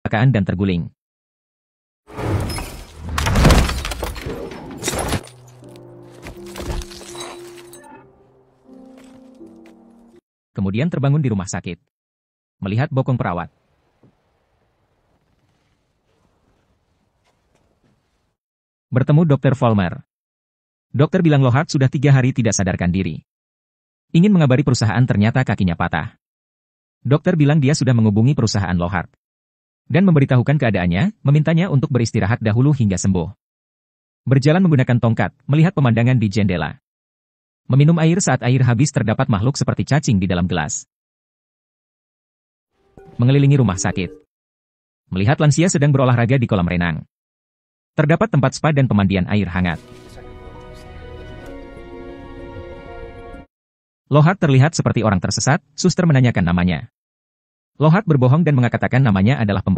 kecelakaan dan terguling. Kemudian terbangun di rumah sakit. Melihat bokong perawat. Bertemu Dr. Vollmer. Dokter bilang Lohart sudah tiga hari tidak sadarkan diri. Ingin mengabari perusahaan ternyata kakinya patah. Dokter bilang dia sudah menghubungi perusahaan Lohart dan memberitahukan keadaannya, memintanya untuk beristirahat dahulu hingga sembuh. Berjalan menggunakan tongkat, melihat pemandangan di jendela. Meminum air saat air habis terdapat makhluk seperti cacing di dalam gelas. Mengelilingi rumah sakit. Melihat lansia sedang berolahraga di kolam renang. Terdapat tempat spa dan pemandian air hangat. Lohat terlihat seperti orang tersesat, suster menanyakan namanya. Lohat berbohong dan mengatakan namanya adalah pembunuh.